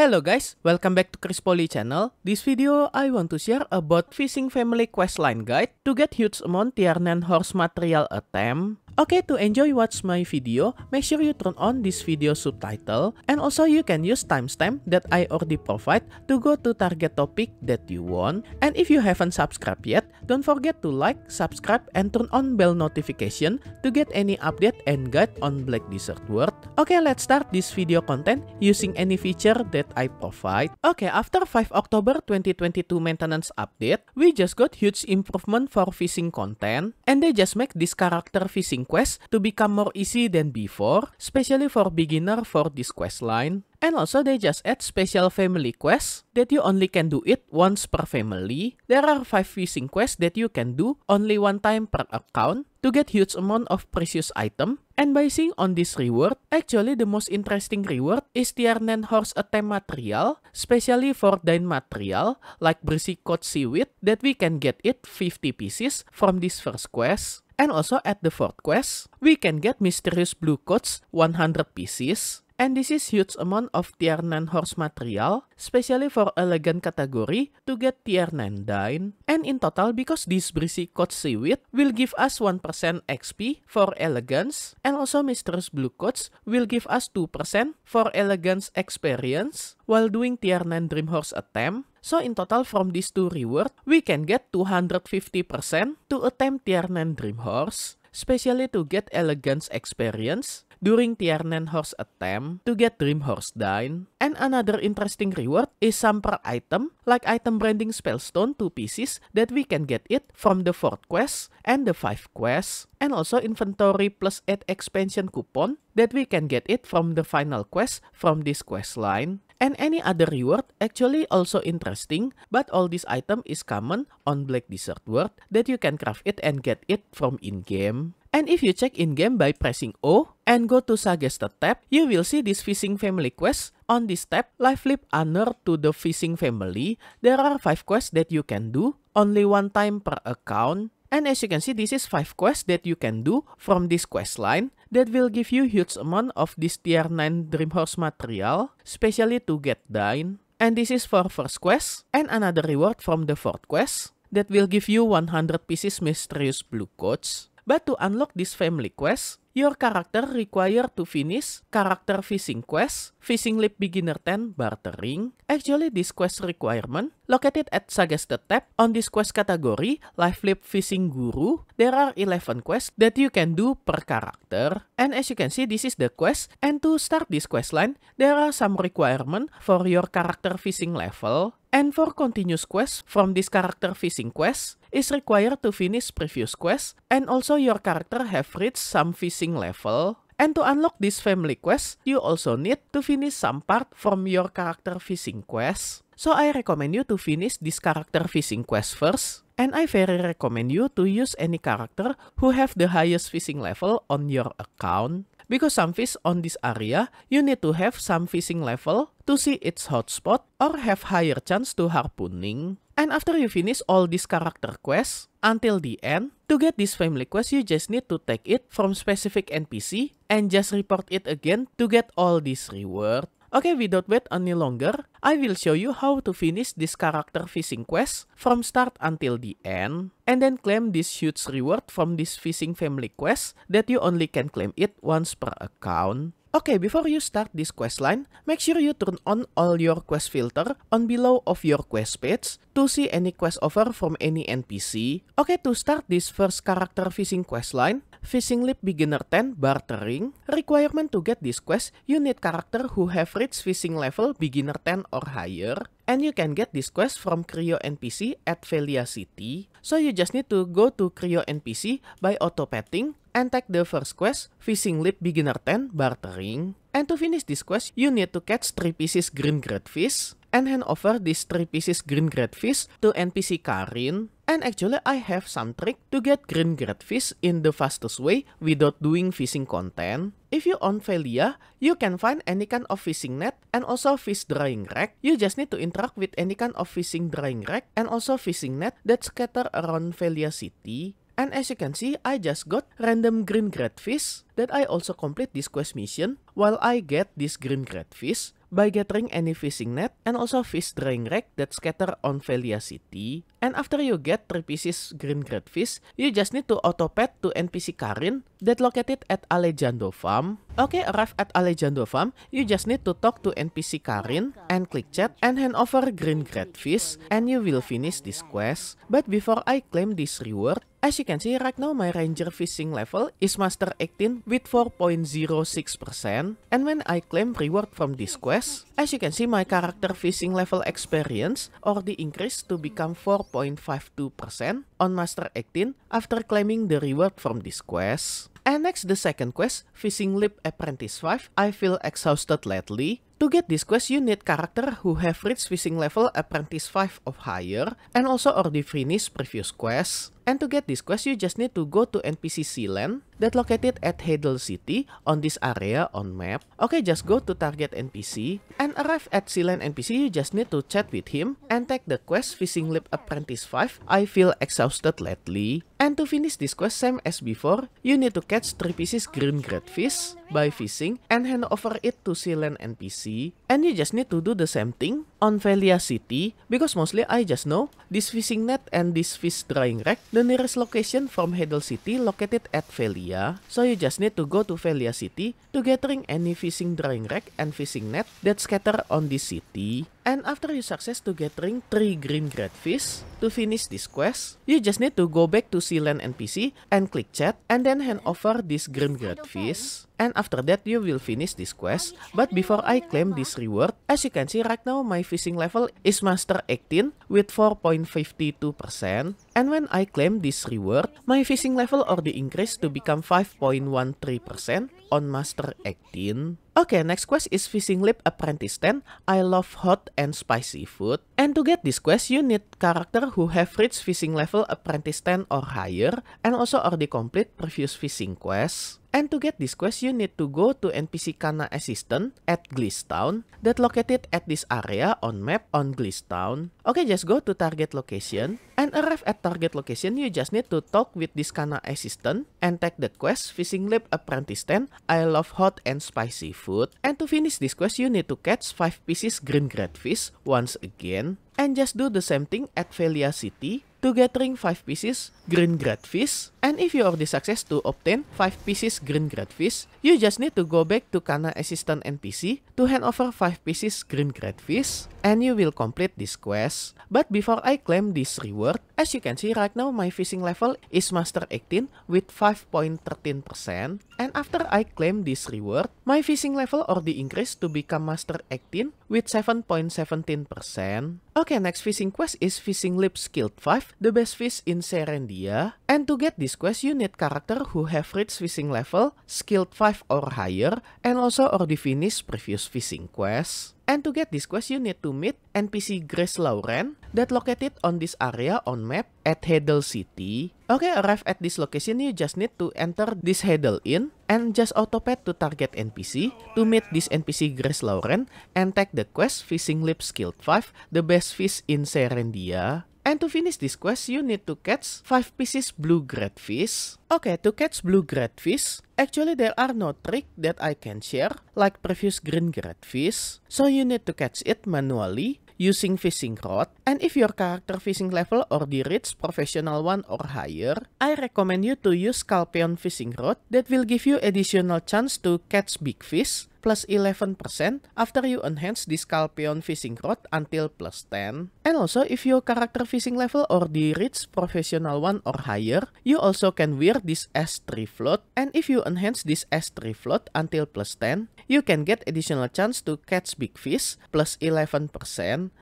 Hello guys, welcome back to Chris Poly channel. This video I want to share about Fishing Family Questline Guide to get huge amount Tiernan Horse material attempt Okay, to enjoy watch my video, make sure you turn on this video subtitle and also you can use timestamp that I already provide to go to target topic that you want. And if you haven't subscribed yet, don't forget to like, subscribe, and turn on bell notification to get any update and guide on Black Desert World. Okay, let's start this video content using any feature that I provide. Okay, after 5 October 2022 maintenance update, we just got huge improvement for fishing content and they just make this character fishing interesting quest to become more easy than before, especially for beginner for this quest line. And also they just add special family quests that you only can do it once per family. There are 5 fishing quests that you can do only one time per account to get huge amount of precious item. And by seeing on this reward, actually the most interesting reward is tier 9 horse attempt material, especially for dine material like Brisicot seaweed that we can get it 50 pieces from this first quest. And also at the fourth quest, we can get Mysterious Blue Coats 100 pieces, and this is huge amount of tier 9 horse material, especially for elegant category to get tier 9 dine. And in total, because this Breezy Coat Seaweed will give us 1% XP for elegance, and also Mistress Blue Coats will give us 2% for elegance experience while doing tier 9 Dream Horse attempt. So in total from these two reward, we can get 250% to attempt tier 9 Dream Horse, especially to get elegance experience during Horse attempt to get Dream Horse Dine. And another interesting reward is some per item, like item branding Spellstone 2 pieces that we can get it from the 4th quest and the 5th quest. And also inventory plus 8 expansion coupon that we can get it from the final quest from this quest line. And any other reward actually also interesting, but all this item is common on Black Desert World that you can craft it and get it from in-game. And if you check in-game by pressing O and go to suggested tab, you will see this fishing family quest. On this tab, Life flip honor to the fishing family. There are 5 quests that you can do, only one time per account. And as you can see, this is 5 quests that you can do from this quest line that will give you huge amount of this tier 9 dream horse material, specially to get dine. And this is for first quest and another reward from the fourth quest that will give you 100 pieces mysterious blue coats. But to unlock this family quest, your character required to finish character fishing quest, fishing leap beginner 10 bartering. Actually, this quest requirement located at suggested tab on this quest category, life leap fishing guru. There are 11 quests that you can do per character. And as you can see, this is the quest. And to start this quest line, there are some requirement for your character fishing level. And for continuous quest from this character fishing quest is required to finish previous quest and also your character have reached some fishing finishing level, and to unlock this family quest, you also need to finish some part from your character fishing quest. So I recommend you to finish this character fishing quest first, and I very recommend you to use any character who have the highest fishing level on your account. Because some fish on this area, you need to have some fishing level to see its hotspot or have higher chance to harpooning. And after you finish all these character quests until the end, to get this family quest, you just need to take it from specific NPC and just report it again to get all this reward. Okay, without wait any longer, I will show you how to finish this character fishing quest from start until the end, and then claim this huge reward from this fishing family quest that you only can claim it once per account. Okay, before you start this quest line, make sure you turn on all your quest filter on below of your quest page to see any quest offer from any NPC. Okay, to start this first character fishing quest line, Fishing Leap Beginner 10 Bartering. Requirement to get this quest, you need character who have reached fishing level Beginner 10 or higher. And you can get this quest from Creo NPC at Velia City. So you just need to go to Creo NPC by auto-petting and take the first quest, Fishing Leap Beginner 10, Bartering. And to finish this quest, you need to catch 3 pieces green fish and hand over these 3 pieces green fish to NPC Karin. And actually, I have some trick to get green fish in the fastest way without doing fishing content. If you own Velia, you can find any kind of fishing net and also fish drying rack. You just need to interact with any kind of fishing drying rack and also fishing net that scatter around Velia City. And as you can see, I just got random green fish that I also complete this quest mission while I get this green fish by gathering any fishing net and also fish drying rack that scatter on Velia City. And after you get 3 pieces green fish, you just need to autopet to NPC Karin that located at Alejandro Farm. Okay, arrive at Alejandro Farm, you just need to talk to NPC Karin and click chat and hand over green fish and you will finish this quest. But before I claim this reward, As you can see, right now my ranger fishing level is master 18 with 4.06% and when I claim reward from this quest, as you can see my character fishing level experience or the increase to become 4.52% on Master 18 after claiming the reward from this quest. And next the second quest, Fishing Leap Apprentice 5, I feel exhausted lately. To get this quest, you need character who have reached Fishing level Apprentice 5 of higher, and also already finished previous quest. And to get this quest, you just need to go to NPC Sealand, that located at Hadel City on this area on map. Okay, just go to target NPC and arrive at Silen NPC, you just need to chat with him and take the quest Fishing Lip Apprentice 5, I feel exhausted lately. And to finish this quest same as before, you need to catch 3 pieces green fish by fishing and hand over it to Silen NPC. And you just need to do the same thing on Velia City because mostly I just know this fishing net and this fish drying rack, the nearest location from Hedel City located at Velia. So you just need to go to Velia City to gathering any fishing drying rack and fishing net that scatter on this city. And after you success to gathering 3 green fish to finish this quest, you just need to go back to Sealand NPC and click chat and then hand over this green fish. And after that you will finish this quest, but before I claim this reward, as you can see right now my fishing level is master 18 with 4.52% and when I claim this reward, my fishing level already increased to become 5.13% on Master 18. Okay, next quest is Fishing Lip Apprentice 10. I love hot and spicy food. And to get this quest, you need character who have reached Fishing level Apprentice 10 or higher, and also already complete previous Fishing quest. And to get this quest, you need to go to NPC Kana Assistant at Glistown that located at this area on map on Glistown. Okay, just go to target location and arrive at target location. You just need to talk with this Kana Assistant and take the quest Fishing Lab Apprentice 10 I love hot and spicy food. And to finish this quest, you need to catch 5 pieces green redfish once again. And just do the same thing at Velia City to gathering 5 pieces green grad fish. And if you already success to obtain 5 pieces green grad fish, you just need to go back to Kana assistant NPC to hand over 5 pieces green grad fish, and you will complete this quest. But before I claim this reward, as you can see right now my fishing level is master 18 with 5.13% and after I claim this reward, my fishing level already increased to become master 18 with 7.17%. Okay, next fishing quest is fishing lips skilled 5 the best fish in Serendia. And to get this quest, you need character who have reached fishing level, skilled 5 or higher, and also already finished previous fishing quest. And to get this quest, you need to meet NPC Grace Lauren that located on this area on map at Hedel City. Okay, arrive at this location, you just need to enter this Hedel Inn and just autopad to target NPC to meet this NPC Grace Lauren and take the quest Fishing Lip Skilled 5, the best fish in Serendia. And to finish this quest, you need to catch 5 pieces blue fish. Okay, to catch blue fish, actually there are no trick that I can share, like previous green fish. So you need to catch it manually using fishing rod. And if your character fishing level or the rich professional one or higher, I recommend you to use Sculpion fishing rod that will give you additional chance to catch big fish plus 11% after you enhance the Scalpion Fishing Rod until plus 10. And also, if your character fishing level or the Rich Professional 1 or higher, you also can wear this S3 float. And if you enhance this S3 float until plus 10, you can get additional chance to catch big fish, plus 11%.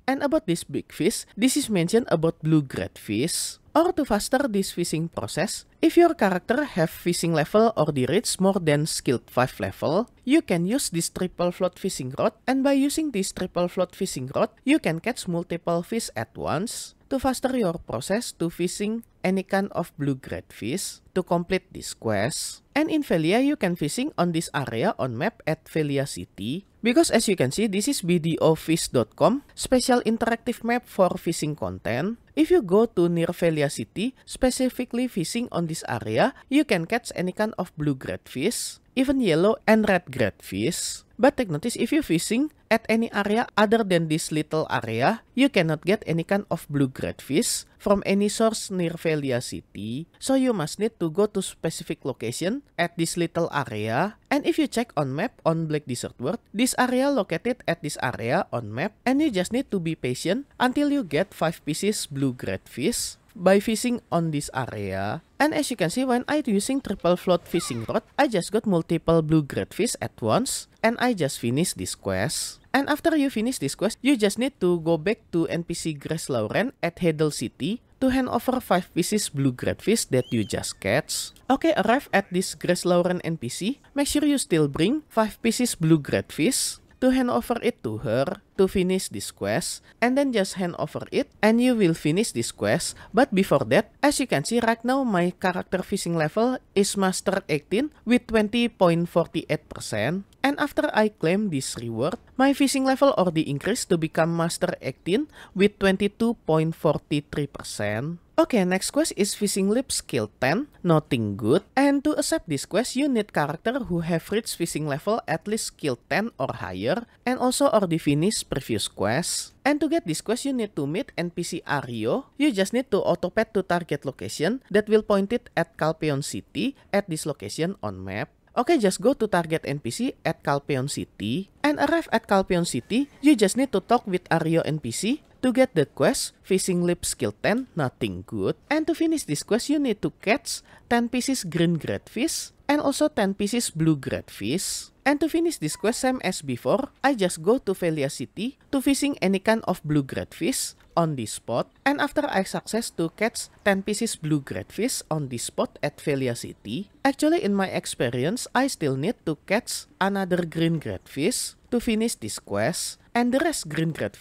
And about this big fish, this is mentioned about blue-grade fish or to faster this phishing process, if your character have phishing level or the reach more than skilled 5 level, you can use this triple float phishing rod and by using this triple float phishing rod, you can catch multiple fish at once to faster your process to fishing any kind of blue grade fish to complete this quest. And in Velia, you can fishing on this area on map at Velia City because as you can see, this is bdofish.com, special interactive map for fishing content. If you go to Nirvelia City, specifically fishing on this area, you can catch any kind of blue-grade fish. even yellow and red fish, But take notice if you fishing at any area other than this little area, you cannot get any kind of blue fish from any source near Velia City. So you must need to go to specific location at this little area. And if you check on map on Black Desert World, this area located at this area on map and you just need to be patient until you get five pieces blue fish by fishing on this area. And as you can see, when I using triple float fishing rod, I just got multiple blue great fish at once. And I just finished this quest. And after you finish this quest, you just need to go back to NPC Grace Lauren at Hedel City to hand over 5 pieces blue great fish that you just catch. Okay, arrive at this Grace Lauren NPC. Make sure you still bring 5 pieces blue great fish to hand over it to her to finish this quest and then just hand over it and you will finish this quest. But before that, as you can see right now my character fishing level is master 18 with 20.48% and after I claim this reward, my fishing level already increased to become master 18 with 22.43%. Okay, next quest is Fishing Lip skill 10, nothing good. And to accept this quest, you need character who have reached fishing level at least skill 10 or higher, and also already finished previous quest. And to get this quest, you need to meet NPC Ario. You just need to autopet to target location that will point it at Calpeon City at this location on map. Okay, just go to target NPC at Calpeon City. And arrive at Calpeon City, you just need to talk with Ario NPC to get the quest, Fishing Lip skill 10, nothing good. And to finish this quest, you need to catch 10 pieces green grade and also 10 pieces blue grade And to finish this quest, same as before, I just go to Velia City to fishing any kind of blue grade on this spot. And after I success to catch 10 pieces blue grade on this spot at Velia City, actually in my experience, I still need to catch another green grade to finish this quest. And the rest green grade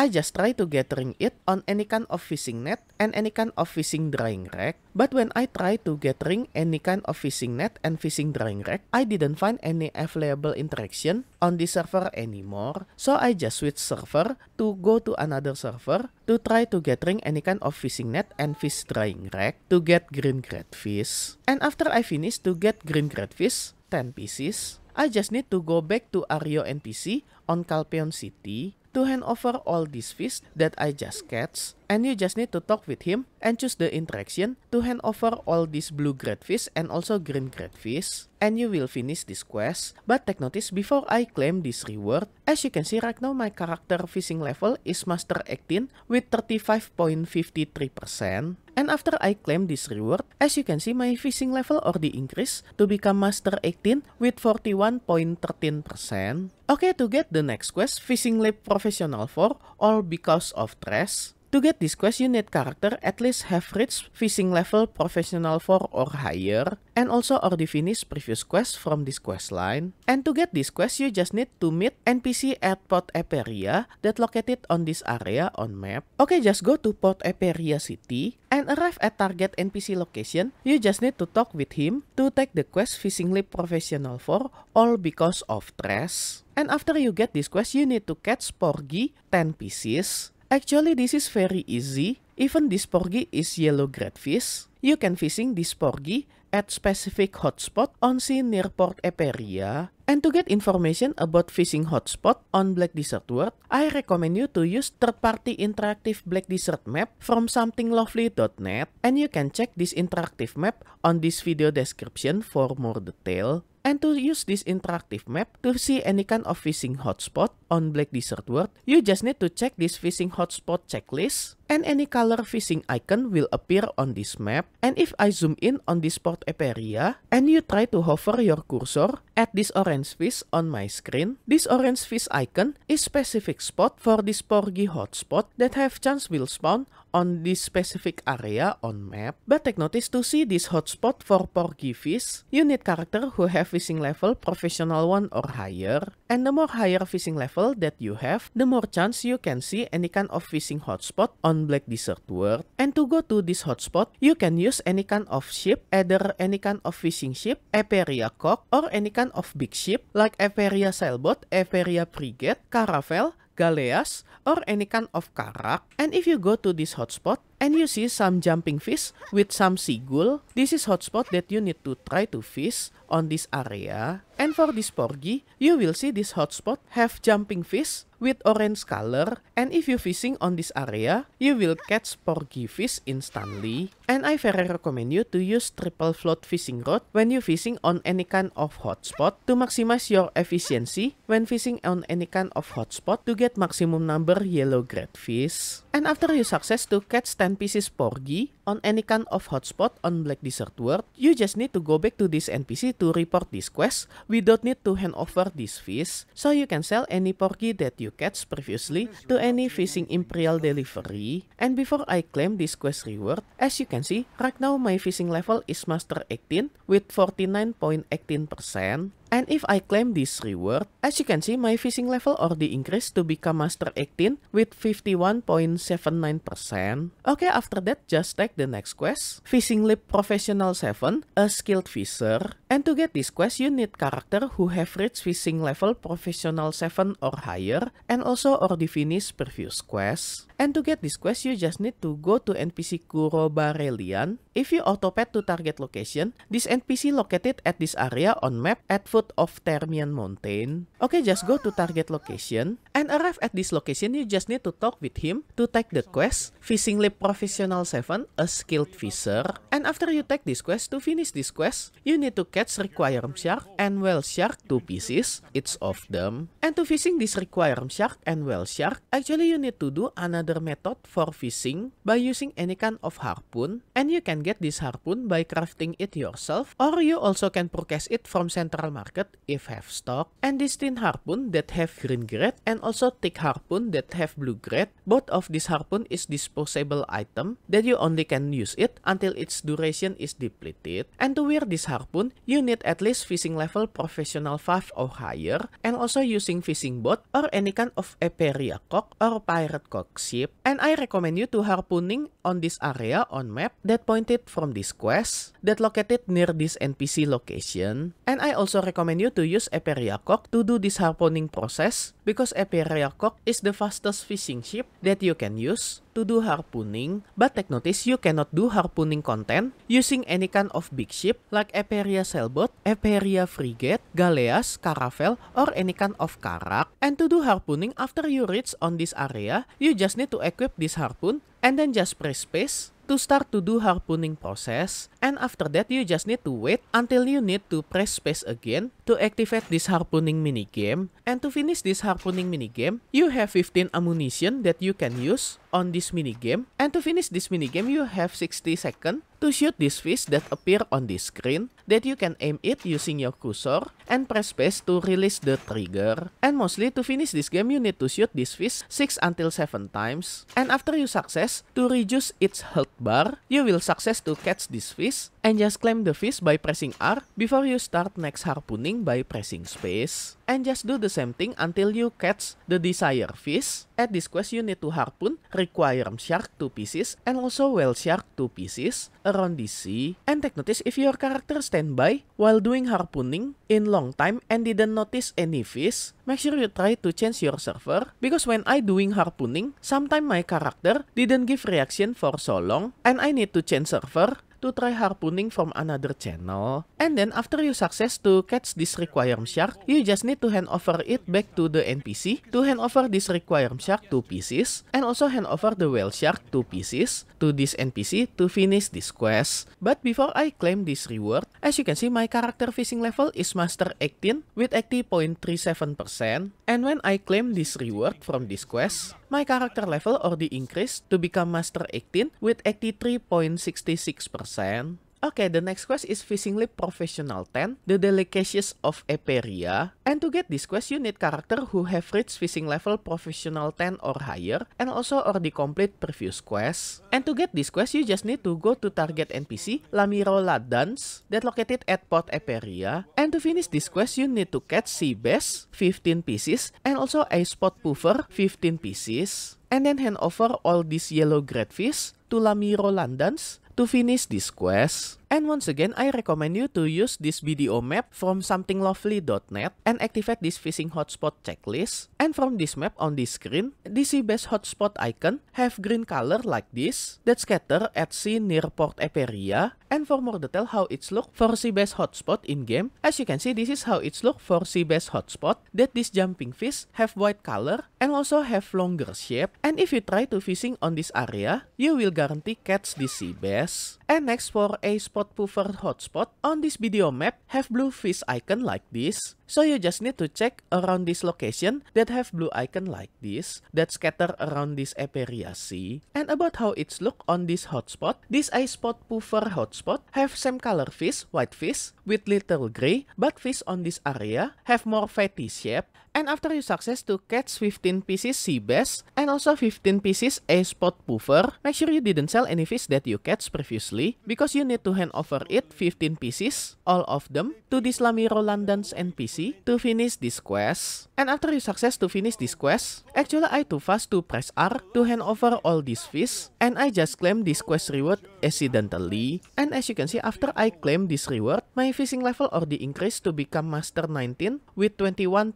I just try to gathering it on any kind of fishing net and any kind of fishing drying rack. But when I try to gathering any kind of fishing net and fishing drying rack, I didn't find any available interaction on this server anymore. So I just switch server to go to another server to try to gathering any kind of fishing net and fish drying rack to get green fish. And after I finish to get green fish, 10 pieces, I just need to go back to Ario NPC on Calpeon City to hand over all these fish that I just catch and you just need to talk with him and choose the interaction to hand over all these blue great fish and also green great fish and you will finish this quest. But take notice before I claim this reward, as you can see right now my character fishing level is master 18 with 35.53%. And after I claim this reward, as you can see my fishing level already increase to become master 18 with 41.13%. Okay, to get the next quest, Fishing Lab Professional 4, all because of trash, To get this quest, you need character at least have reached fishing level professional 4 or higher, and also already finished previous quest from this quest line. And to get this quest, you just need to meet NPC at Port Eperia that located on this area on map. Okay, just go to Port Eperia City and arrive at target NPC location. You just need to talk with him to take the quest Fishing Leap Professional 4 all because of trash. And after you get this quest, you need to catch Porgy 10 pieces. Actually, this is very easy. Even this porgy is yellow redfish. You can fishing this porgy at specific hotspot on sea near Port Eperia And to get information about phishing hotspot on Black Desert World, I recommend you to use third-party interactive Black Desert map from somethinglovely.net and you can check this interactive map on this video description for more detail. And to use this interactive map to see any kind of phishing hotspot on Black Desert World, you just need to check this phishing hotspot checklist and any color phishing icon will appear on this map. And if I zoom in on this port area and you try to hover your cursor at this orange orange fish on my screen. This orange fish icon is specific spot for this porgy hotspot that have chance will spawn on this specific area on map, but take notice to see this hotspot for porgy you need character who have fishing level professional one or higher, and the more higher fishing level that you have, the more chance you can see any kind of fishing hotspot on Black Desert World. And to go to this hotspot, you can use any kind of ship, either any kind of fishing ship, Eperia Cock, or any kind of big ship like Eperia Sailboat, Eperia Frigate, Caravel, galeas, or any kind of karak. And if you go to this hotspot and you see some jumping fish with some seagull, this is hotspot that you need to try to fish on this area. And for this porgy, you will see this hotspot have jumping fish with orange color and if you fishing on this area, you will catch porgy fish instantly. And I very recommend you to use triple float fishing rod when you fishing on any kind of hotspot to maximize your efficiency when fishing on any kind of hotspot to get maximum number yellow great fish. And after you success to catch 10 pieces porgy on any kind of hotspot on Black Desert World, you just need to go back to this NPC to report this quest We don't need to hand over this fish, so you can sell any porgy that you catch previously to any fishing imperial delivery. And before I claim this quest reward, as you can see, right now my fishing level is master 18 with 49.18%, And if I claim this reward, as you can see, my fishing level already increased to become Master 18 with 51.79%. Okay, after that, just take the next quest. Fishing Leap Professional 7, a skilled fisher. And to get this quest, you need character who have reached fishing level professional 7 or higher, and also already finished previous quest. And to get this quest, you just need to go to NPC Kurobarelian. If you autopet to target location, this NPC located at this area on map at foot of Termian Mountain. Okay, just go to target location. And arrive at this location, you just need to talk with him to take the quest, Fishing Leap Professional 7, a skilled fisher. And after you take this quest, to finish this quest, you need to catch Cats require shark and whale shark two pieces, each of them. And to fishing this require shark and whale shark, actually you need to do another method for fishing by using any kind of harpoon. And you can get this harpoon by crafting it yourself or you also can purchase it from central market if have stock. And this thin harpoon that have green grade and also thick harpoon that have blue grade, both of this harpoon is disposable item that you only can use it until its duration is depleted. And to wear this harpoon, you need at least fishing level professional 5 or higher, and also using fishing boat or any kind of aperia cock or pirate cock ship. And I recommend you to harpooning on this area on map that pointed from this quest that located near this NPC location. And I also recommend you to use aperia cock to do this harpooning process because Eperia Cock is the fastest fishing ship that you can use to do harpooning, but take notice you cannot do harpooning content using any kind of big ship like Eperia sailboat, Eperia frigate, galeas, caravel, or any kind of Carac. And to do harpooning after you reach on this area, you just need to equip this harpoon and then just press space to start to do harpooning process and after that you just need to wait until you need to press space again to activate this harpooning minigame and to finish this harpooning minigame you have 15 ammunition that you can use on this minigame and to finish this minigame you have 60 seconds To shoot this fish that appear on the screen, that you can aim it using your cursor and press space to release the trigger. And mostly to finish this game you need to shoot this fish 6 until 7 times. And after you success, to reduce its health bar, you will success to catch this fish and just claim the fish by pressing R before you start next harpooning by pressing space. And just do the same thing until you catch the desired fish. At this quest, you need to harpoon, require shark 2 pieces, and also whale shark 2 pieces around the sea. And take notice if your character standby while doing harpooning in long time and didn't notice any fish, make sure you try to change your server because when I doing harpooning, sometimes my character didn't give reaction for so long and I need to change server to try harpooning from another channel. And then after you success to catch this requirem shark, you just need to hand over it back to the NPC to hand over this requirem shark two pieces and also hand over the whale shark two pieces to this NPC to finish this quest. But before I claim this reward, as you can see my character fishing level is master 18 with 80.37% and when I claim this reward from this quest, my character level already increased to become master 18 with 83.66%. Okay, the next quest is Fishingly Professional 10, The Delicacies of Eperia. And to get this quest, you need character who have reached fishing level Professional 10 or higher, and also already complete previous quest. And to get this quest, you just need to go to target NPC, Lamiro Ladans, that located at Port Eperia. And to finish this quest, you need to catch sea bass, 15 pieces, and also a spot poofer, 15 pieces. And then hand over all these yellow great fish to Lamiro Landans to finish this quest, And once again, I recommend you to use this video map from somethinglovely.net and activate this phishing hotspot checklist. And from this map on this screen, DC base hotspot icon have green color like this that scatter at sea near Port Eperia. And for more detail how it's look for sea base hotspot in-game, as you can see this is how it's look for sea base hotspot that this jumping fish have white color and also have longer shape. And if you try to fishing on this area, you will guarantee catch this sea bass. And next for a spot spot puffer hotspot on this video map have blue fish icon like this. So you just need to check around this location that have blue icon like this that scatter around this aperia sea. And about how it's look on this hotspot, this I spot puffer hotspot have same color fish, white fish with little gray, but fish on this area have more fatty shape And after you success to catch 15 pieces sea bass and also 15 pieces a spot puffer, make sure you didn't sell any fish that you catch previously because you need to hand over it 15 pieces, all of them, to this Lamiro London's NPC to finish this quest. And after you success to finish this quest, actually I too fast to press R to hand over all these fish and I just claim this quest reward accidentally. And as you can see, after I claim this reward, my fishing level already increased to become Master 19 with 21.72%.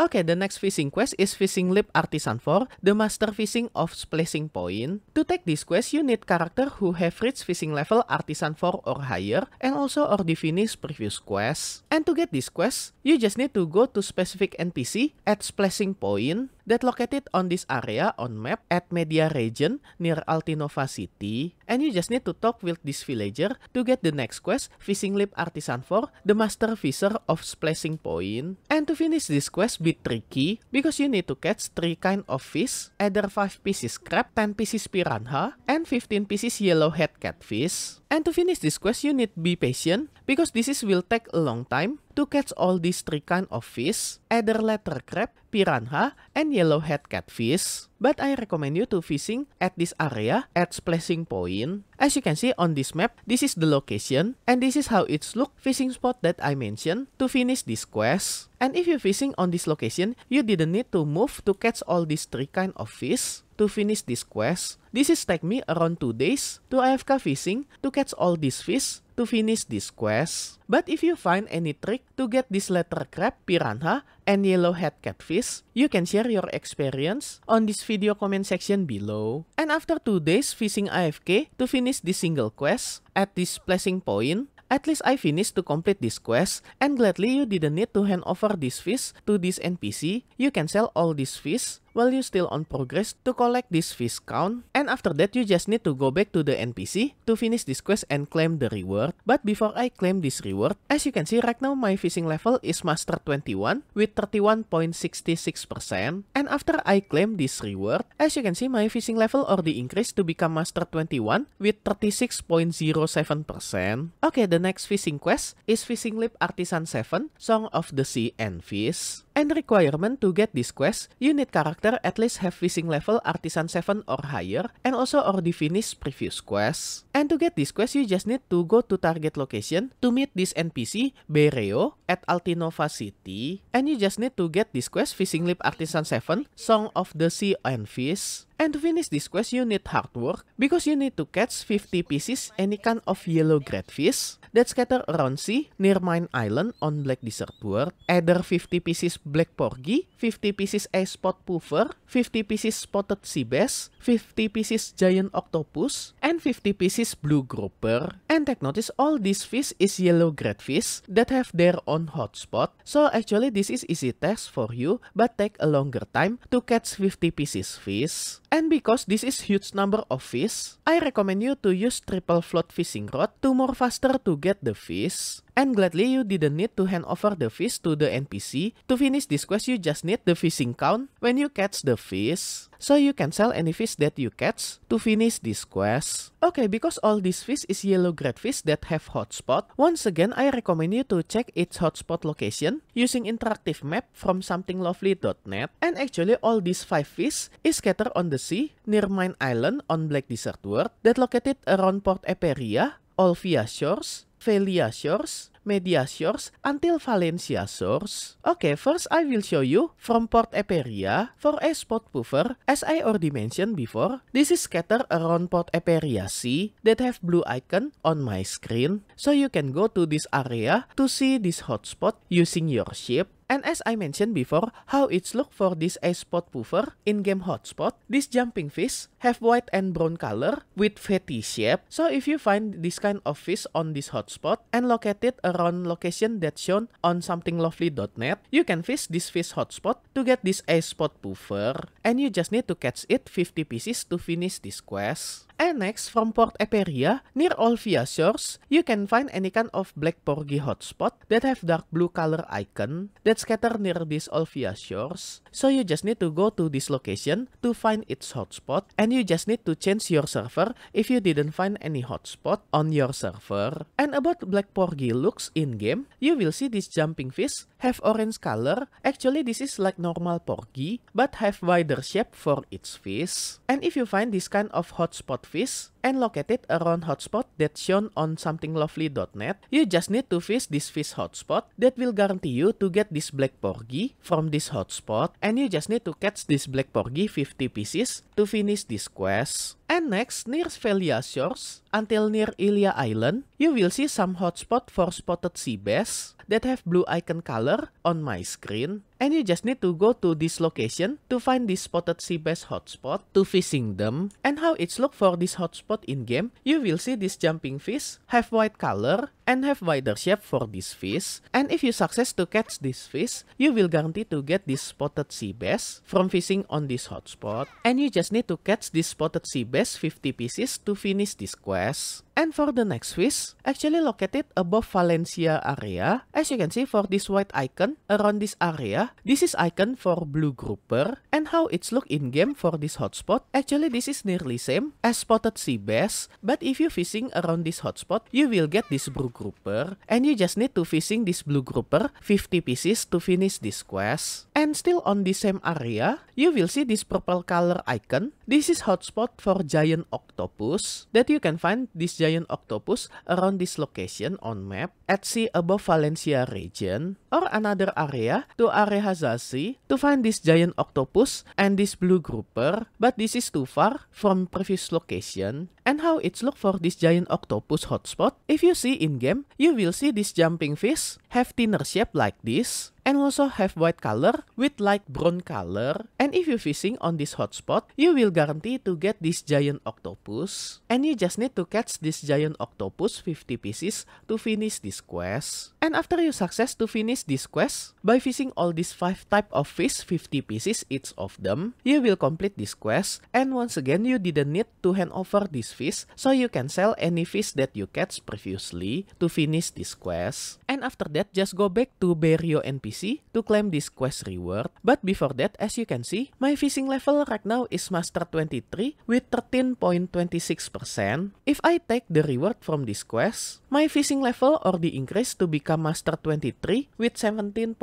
Okay, the next fishing quest is Fishing leap Artisan 4, the Master Fishing of Splashing Point. To take this quest, you need character who have reached fishing level Artisan 4 or higher and also already finished previous quest. And to get this quest, you just need to go to specific NPC at Splashing Point that located on this area on map at Media Region near Altinova City. And you just need to talk with this villager to get the next quest, Fishing Lip Artisan for the Master Fisher of Splashing Point. And to finish this quest be tricky, because you need to catch three kind of fish, either 5 pieces crab, 10 pieces piranha, and 15 pieces yellowhead catfish. And to finish this quest, you need be patient because this is will take a long time to catch all these three kind of fish, either letter crab, piranha, and yellowhead catfish. But I recommend you to fishing at this area at splashing point. As you can see on this map, this is the location and this is how it's look fishing spot that I mentioned to finish this quest. And if you fishing on this location, you didn't need to move to catch all these three kind of fish to finish this quest. This is take me around 2 days to AFK fishing to catch all these fish to finish this quest. But if you find any trick to get this letter crab, piranha, and yellowhead catfish, you can share your experience on this video comment section below. And after 2 days fishing AFK to finish this single quest at this placing point, at least I finished to complete this quest and gladly you didn't need to hand over this fish to this NPC. You can sell all these fish while you still on progress to collect this fish count. And after that, you just need to go back to the NPC to finish this quest and claim the reward. But before I claim this reward, as you can see right now, my fishing level is Master 21 with 31.66%. And after I claim this reward, as you can see, my fishing level already increased to become Master 21 with 36.07%. Okay, the next fishing quest is Fishing Lip Artisan 7, Song of the Sea and Fish. And requirement to get this quest, you need character character at least have fishing level Artisan 7 or higher, and also already finished previous quest. And to get this quest, you just need to go to target location to meet this NPC, Bereo, at Altinova City, and you just need to get this quest Fishing Leap Artisan 7, Song of the Sea and Fish. And to finish this quest, you need hard work because you need to catch 50 pieces any kind of yellow fish that scatter around sea near Mine Island on Black Desert World. Either 50 pieces black porgy, 50 pieces a spot puffer, 50 pieces spotted sea bass, 50 pieces giant octopus, and 50 pieces blue grouper. And take notice all these fish is yellow fish that have their own hotspot. So actually this is easy test for you but take a longer time to catch 50 pieces fish. And because this is huge number of fish, I recommend you to use triple float fishing rod to more faster to get the fish and gladly you didn't need to hand over the fish to the NPC. To finish this quest you just need the fishing count when you catch the fish. So you can sell any fish that you catch to finish this quest. Okay, because all these fish is yellow grade fish that have hotspot, once again I recommend you to check its hotspot location using interactive map from somethinglovely.net. And actually all these 5 fish is scattered on the sea near Mine Island on Black Desert World that located around Port Eperia, Olvia Shores, Velia Shores, media until Valencia source. Okay, first I will show you from port Eperia for a spot buffer as I already mentioned before. This is scattered around port Eperia C that have blue icon on my screen. So you can go to this area to see this hotspot using your ship And as I mentioned before, how it's look for this A-spot puffer in game hotspot, these jumping fish have white and brown color with fatty shape. So if you find this kind of fish on this hotspot and locate it around location that's shown on somethinglovely.net, you can fish this fish hotspot to get this A-spot puffer. And you just need to catch it 50 pieces to finish this quest. And next, from Port Eperia, near Olvia Shores, you can find any kind of black porgy hotspot that have dark blue color icon that Let's scatter near this Olvia shores So you just need to go to this location to find its hotspot and you just need to change your server if you didn't find any hotspot on your server. And about Black Porgy looks in-game, you will see this jumping fish have orange color. Actually, this is like normal Porgy, but have wider shape for its fish. And if you find this kind of hotspot fish, and locate it around hotspot that's shown on somethinglovely.net, you just need to fish this fish hotspot that will guarantee you to get this black porgy from this hotspot and you just need to catch this black porgy 50 pieces to finish this quest. And next, near Velia Shores, until near Ilia Island, you will see some hotspot for spotted sea bass that have blue icon color on my screen. And you just need to go to this location to find this spotted sea bass hotspot to fishing them. And how it's look for this hotspot in game, you will see this jumping fish have white color and have wider shape for this fish. And if you success to catch this fish, you will guarantee to get this spotted sea bass from fishing on this hotspot. And you just need to catch this spotted sea bass 50 pieces to finish this quest west. And for the next fish, actually located above Valencia area. As you can see for this white icon around this area, this is icon for blue grouper. And how it's look in game for this hotspot, actually this is nearly same as spotted sea bass. But if you fishing around this hotspot, you will get this blue grouper. And you just need to fishing this blue grouper 50 pieces to finish this quest. And still on the same area, you will see this purple color icon. This is hotspot for giant octopus that you can find find kan, this giant octopus around this location on map at sea above Valencia region or another area to Arehazasi to find this giant octopus and this blue grouper, but this is too far from previous location. And how it's look for this giant octopus hotspot? If you see in-game, you will see this jumping fish have thinner shape like this, and also have white color with light brown color. And if you fishing on this hotspot, you will guarantee to get this giant octopus. And you just need to catch this giant octopus 50 pieces to finish this quest. And after you success to finish this quest, by fishing all these 5 type of fish, 50 pieces each of them, you will complete this quest. And once again, you didn't need to hand over this fish, so you can sell any fish that you catch previously to finish this quest. And after that, just go back to Berio NPC to claim this quest reward. But before that, as you can see, my fishing level right now is Master 23 with 13.26%. If I take the reward from this quest, my fishing level or the the increase to become Master 23 with 17.99%.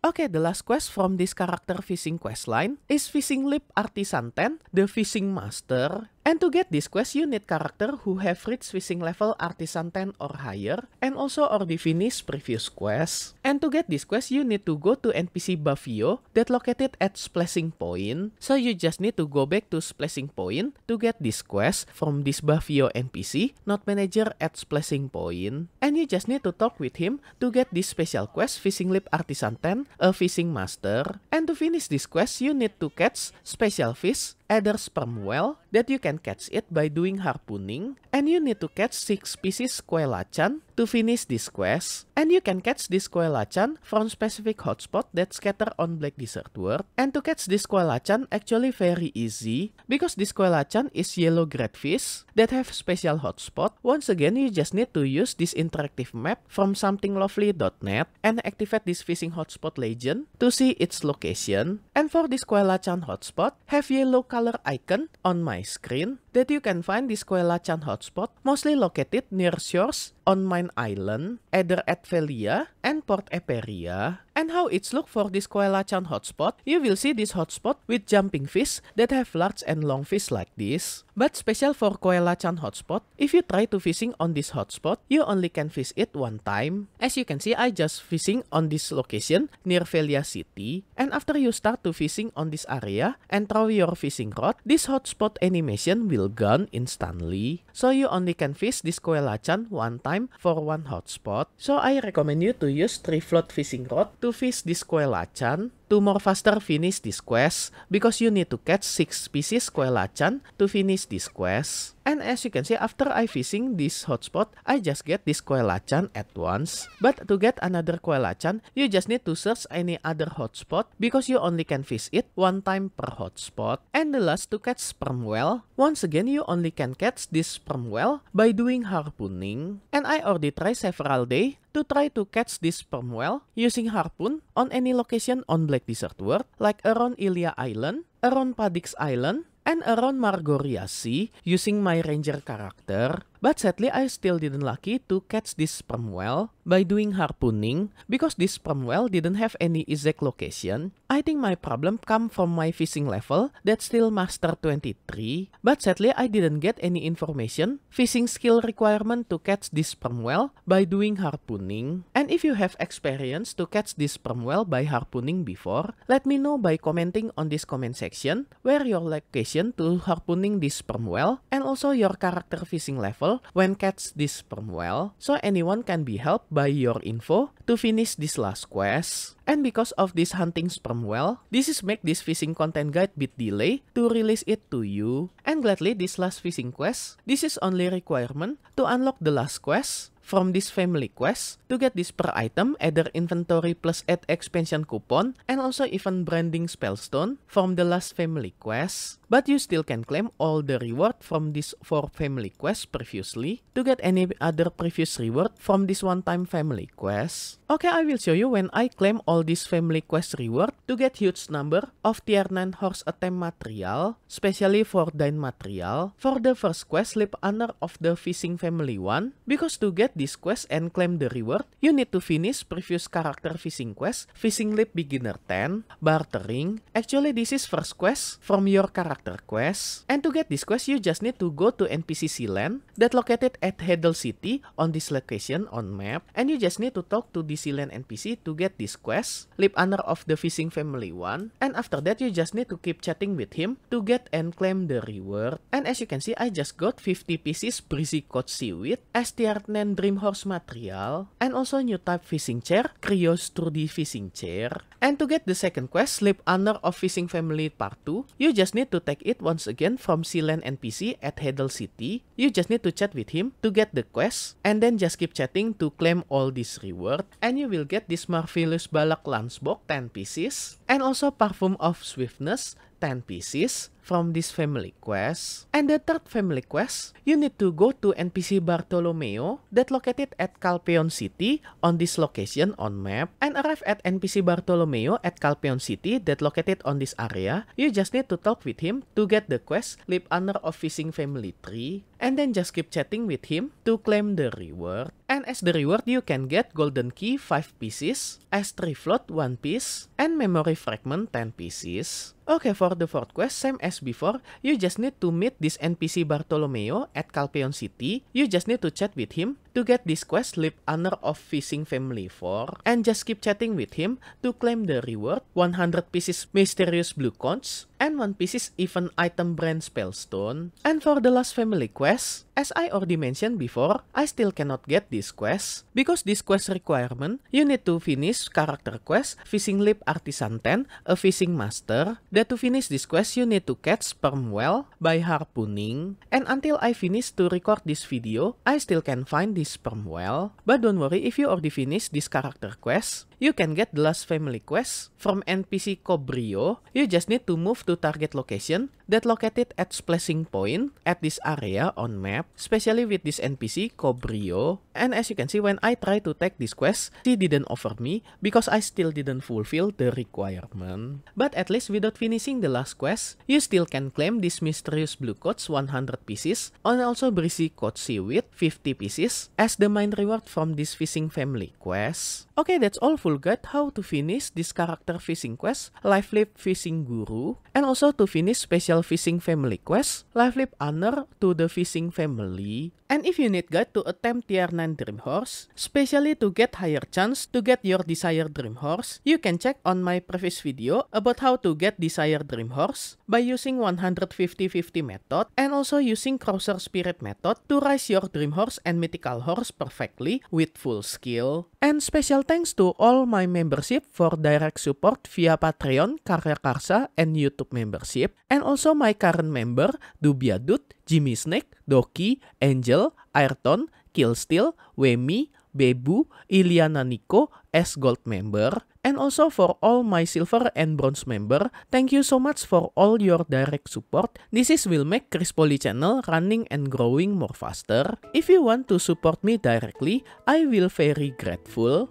Okay, the last quest from this character fishing questline is Fishing Lip Artisan 10, the Fishing Master, And to get this quest, you need character who have reached fishing level Artisan 10 or higher, and also already finished previous quest. And to get this quest, you need to go to NPC Bavio that located at Splashing Point. So you just need to go back to Splashing Point to get this quest from this Bavio NPC, not manager at Splashing Point. And you just need to talk with him to get this special quest Fishing Lip Artisan 10, a Fishing Master. And to finish this quest, you need to catch special fish Either sperm whale that you can catch it by doing harpooning, and you need to catch 6 species coelachan to finish this quest, and you can catch this coelachan from specific hotspot that scatter on black desert world, and to catch this coelachan actually very easy, because this coelachan is yellow fish that have special hotspot. Once again, you just need to use this interactive map from somethinglovely.net and activate this fishing hotspot legend to see its location. And for this coelachan hotspot, have yellow color icon on my screen that you can find the Koela Chan hotspot, mostly located near shores on Mine Island, either at Velia and Port Eperia, and how it's look for this Koelachan hotspot, you will see this hotspot with jumping fish that have large and long fish like this. But special for Koelachan hotspot, if you try to fishing on this hotspot, you only can fish it one time. As you can see, I just fishing on this location near Velia City. And after you start to fishing on this area and throw your fishing rod, this hotspot animation will gone instantly. So you only can fish this Koelachan one time for one hotspot. So I recommend you to use three float fishing rod to fish this lachan To more faster finish this quest, because you need to catch 6 species koelachan to finish this quest. And as you can see, after I fishing this hotspot, I just get this koelachan at once. But to get another koelachan, you just need to search any other hotspot because you only can fish it one time per hotspot. And the last to catch sperm whale, once again you only can catch this sperm whale by doing harpooning. And I already tried several day to try to catch this sperm whale using harpoon on any location on Black Pacific Desert World, like around Ilia Island, around Padix Island, and around Margoria Sea, using my ranger character But sadly, I still didn't lucky to catch this sperm whale by doing harpooning because this sperm whale didn't have any exact location. I think my problem come from my fishing level that's still master 23. But sadly, I didn't get any information fishing skill requirement to catch this sperm whale by doing harpooning. And if you have experience to catch this sperm whale by harpooning before, let me know by commenting on this comment section where your location to harpooning this sperm whale and also your character fishing level when cats this sperm well, so anyone can be helped by your info to finish this last quest. And because of this hunting sperm well, this is make this fishing content guide bit delay to release it to you. And gladly this last fishing quest, this is only requirement to unlock the last quest from this family quest to get this per item either inventory plus add expansion coupon and also even branding spellstone from the last family quest. But you still can claim all the reward from this 4 family quest previously to get any other previous reward from this one time family quest. Okay, I will show you when I claim all this family quest reward to get huge number of tier 9 horse attempt material, specially for dine material, for the first quest slip under of the fishing family one, because to get this quest and claim the reward, you need to finish previous character fishing quest, fishing leap beginner 10, bartering, actually this is first quest from your character quest, and to get this quest you just need to go to NPCC land that located at Hedel City on this location on map, and you just need to talk to the NPC NPC to get this quest, leap Under of the fishing family one, and after that you just need to keep chatting with him to get and claim the reward. And as you can see, I just got 50 pieces breezy coat seaweed, STR9 dream horse material, and also new type fishing chair, Krios 2D fishing chair. And to get the second quest, Sleep Under of Fishing Family Part 2, you just need to take it once again from Sealand NPC at Hedel City. You just need to chat with him to get the quest, and then just keep chatting to claim all this reward and you will get this Marvelous Balak Lunchbox 10 pieces and also Parfum of Swiftness 10 pieces from this family quest. And the third family quest, you need to go to NPC Bartolomeo that located at Calpeon City on this location on map and arrive at NPC Bartolomeo at Calpeon City that located on this area. You just need to talk with him to get the quest Leap Under of Fishing Family Tree and then just keep chatting with him to claim the reward. And as the reward, you can get golden key 5 pieces, S3 float 1 piece, and memory fragment 10 pieces. Okay, for the fourth quest, same as as before, you just need to meet this NPC Bartolomeo at Calpeon City. You just need to chat with him To get this quest, leap honor of fishing family 4 and just keep chatting with him to claim the reward 100 pieces mysterious blue cones and 1 pieces even item brand spellstone. And for the last family quest, as I already mentioned before, I still cannot get this quest because this quest requirement you need to finish character quest fishing leap artisan 10 a fishing master that to finish this quest you need to catch sperm whale by harpooning and until I finish to record this video I still can find this sperm well, But don't worry if you already finished this character quest, You can get the last family quest from NPC Cobrio. You just need to move to target location that located at splashing point at this area on map, especially with this NPC Cobrio. And as you can see, when I try to take this quest, she didn't offer me because I still didn't fulfill the requirement. But at least without finishing the last quest, you still can claim this mysterious blue coats 100 pieces and also breezy coat seaweed 50 pieces as the main reward from this fishing family quest. Okay, that's all for forgot how to finish this character fishing quest, Lifelip Fishing Guru, and also to finish special fishing family quest, Lifelip Honor to the Fishing Family. And if you need guide to attempt tier 9 Dream Horse, especially to get higher chance to get your desired Dream Horse, you can check on my previous video about how to get desired Dream Horse by using 150-50 method and also using Crosser Spirit method to raise your Dream Horse and Mythical Horse perfectly with full skill. And special thanks to all all my membership for direct support via Patreon, Karya Karsa, and YouTube membership, and also my current member, Dubia Dut, Jimmy Snake, Doki, Angel, Ayrton, Killsteel, Wemi, Bebu, Iliana Nico as Gold member, and also for all my silver and bronze member, thank you so much for all your direct support. This is will make Chris Poly channel running and growing more faster. If you want to support me directly, I will very grateful.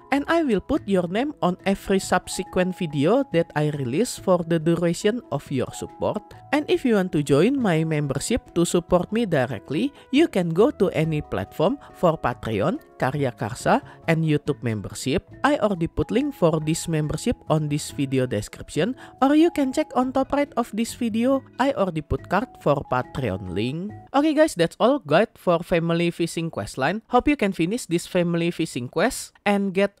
and I will put your name on every subsequent video that I release for the duration of your support. And if you want to join my membership to support me directly, you can go to any platform for Patreon, Karya Karsa, and YouTube membership. I already put link for this membership on this video description, or you can check on top right of this video. I already put card for Patreon link. Okay guys, that's all guide for family fishing quest line. Hope you can finish this family fishing quest and get